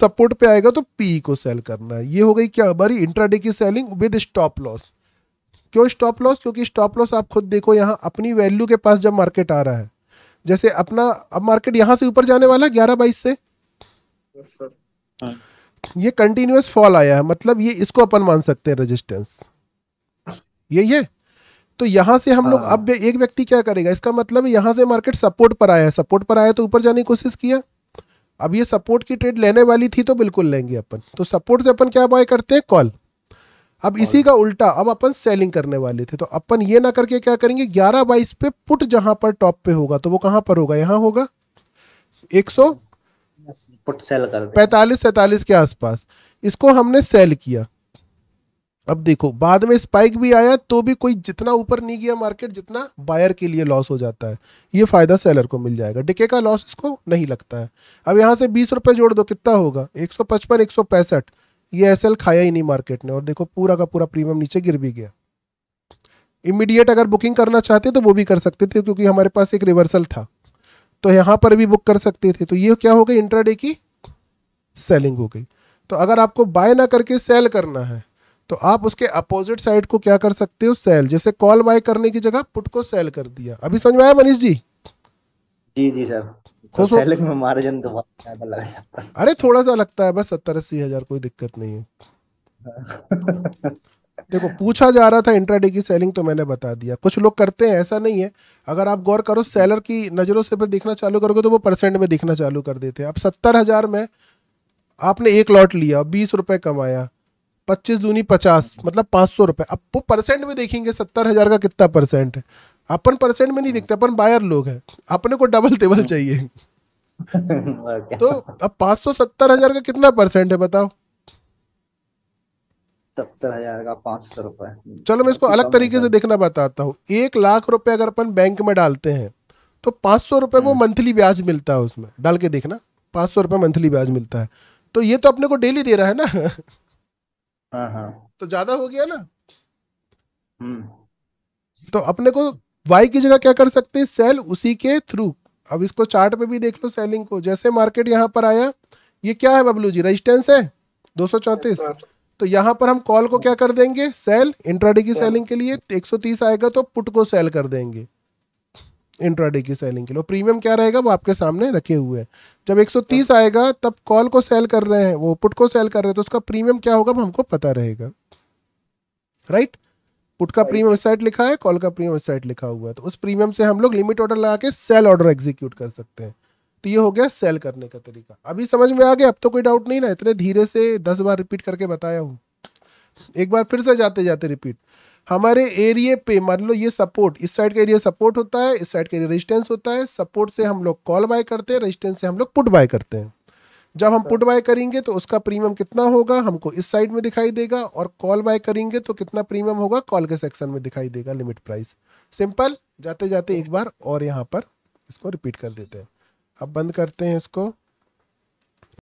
सपोर्ट पे आएगा तो पीई e को सेल करना है ये हो गई क्या हमारी इंट्राडे की सेलिंग विद स्टॉप लॉस क्यों स्टॉप लॉस क्योंकि स्टॉप लॉस आप खुद देखो यहाँ अपनी वैल्यू के पास जब मार्केट आ रहा है जैसे अपना अब मार्केट यहाँ से ऊपर जाने वाला ग्यारह बाईस से हाँ। ये कंटिन्यूस फॉल आया है मतलब ये इसको अपन मान सकते हैं रेजिस्टेंस ये ये तो यहां से हम लोग हाँ। अब एक व्यक्ति क्या करेगा इसका मतलब यहां से मार्केट सपोर्ट पर आया है सपोर्ट पर आया तो ऊपर जाने की कोशिश किया अब ये सपोर्ट की ट्रेड लेने वाली थी तो बिल्कुल लेंगे अपन तो सपोर्ट से अपन क्या बाय करते हैं कॉल अब इसी का उल्टा अब अपन सेलिंग करने वाले थे तो अपन ये ना करके क्या करेंगे ग्यारह बाईस पे पुट जहां पर टॉप पे होगा तो वो कहां पर होगा यहाँ होगा एक सौ पुट सेल कर पैतालीस सैतालीस के आसपास इसको हमने सेल किया अब देखो बाद में स्पाइक भी आया तो भी कोई जितना ऊपर नहीं गया मार्केट जितना बायर के लिए लॉस हो जाता है ये फायदा सेलर को मिल जाएगा डिके का लॉस इसको नहीं लगता है अब यहाँ से बीस रुपये जोड़ दो कितना होगा एक सौ पचपन एक सौ पैंसठ ये एस खाया ही नहीं मार्केट ने और देखो पूरा का पूरा प्रीमियम नीचे गिर भी गया इमीडिएट अगर बुकिंग करना चाहते तो वो भी कर सकते थे क्योंकि हमारे पास एक रिवर्सल था तो यहाँ पर भी बुक कर सकते थे तो ये क्या हो गई इंट्राडे की सेलिंग हो गई तो अगर आपको बाय ना करके सेल करना है तो आप उसके अपोजिट साइड को क्या कर सकते हो सेल जैसे कॉल बाय करने की जगह पुट को सेल कर दिया अभी समझ में आया मनीष जी जी जी सर खुश हो में मार्जिन तो बहुत ज्यादा लग जाता अरे थोड़ा सा लगता है बस सत्तर अस्सी हजार कोई दिक्कत नहीं है देखो पूछा जा रहा था इंट्राडे की सेलिंग तो मैंने बता दिया कुछ लोग करते हैं ऐसा नहीं है अगर आप गौर करो सेलर की नज़रों से फिर देखना चालू करोगे तो वो परसेंट में देखना चालू कर देते हैं आप सत्तर हज़ार में आपने एक लॉट लिया बीस रुपए कमाया पच्चीस दूनी पचास मतलब पांच सौ रुपए अब वो परसेंट में देखेंगे सत्तर हज़ार का कितना परसेंट है अपन परसेंट में नहीं दिखते अपन बायर लोग हैं अपने को डबल टेबल चाहिए तो अब पांच सौ सत्तर हजार का कितना परसेंट है बताओ सत्तर हजार का पांच सौ रुपए चलो मैं इसको तो अलग तरीके से देखना बताता हूँ एक लाख रुपए अगर अपन बैंक में डालते हैं तो पांच सौ रुपए वो मंथली हम्म। ब्याज मिलता है उसमें डाल के देखना पांच सौ रुपए मंथली ब्याज मिलता है तो ये तो अपने को डेली दे रहा है ना हाँ, हाँ तो ज्यादा हो गया ना हम्म। तो अपने को वाई की जगह क्या कर सकते हैं सेल उसी के थ्रू अब इसको चार्ट पे भी देख लो सेलिंग को जैसे मार्केट यहाँ पर आया ये क्या है बबलू जी रजिस्टेंस है दो हाँ, हाँ। तो यहाँ पर हम कॉल को क्या कर देंगे सेल इंट्राडे की सेलिंग हाँ। के लिए 130 आएगा तो पुट को सेल कर देंगे इंट्राडे की सेलिंग के लिए प्रीमियम क्या रहेगा वो आपके सामने रखे हुए हैं जब 130 आएगा तब कॉल को सेल कर रहे हैं वो पुट को सेल कर रहे हैं तो उसका प्रीमियम क्या होगा हमको पता रहेगा राइट पुट का प्रीमियम वेबसाइट लिखा है कॉल का प्रीमियम वेबसाइट लिखा हुआ है तो उस प्रीमियम से हम लोग लिमिट ऑर्डर लगा के सेल ऑर्डर एग्जीक्यूट कर सकते हैं तो ये हो गया सेल करने का तरीका अभी समझ में आ गया अब तो कोई डाउट नहीं ना इतने धीरे से दस बार रिपीट करके बताया हूँ एक बार फिर से जाते जाते रिपीट हमारे एरिए पे मान लो ये सपोर्ट इस साइड का एरिया सपोर्ट होता है इस साइड का एरिया रजिस्टेंस होता है सपोर्ट से हम लोग कॉल बाय करते हैं रजिस्टेंस से हम लोग पुट बाय करते हैं जब हम पुट बाय करेंगे तो उसका प्रीमियम कितना होगा हमको इस साइड में दिखाई देगा और कॉल बाय करेंगे तो कितना प्रीमियम होगा कॉल के सेक्शन में दिखाई देगा लिमिट प्राइस सिंपल जाते जाते एक बार और यहाँ पर इसको रिपीट कर देते हैं अब बंद करते हैं इसको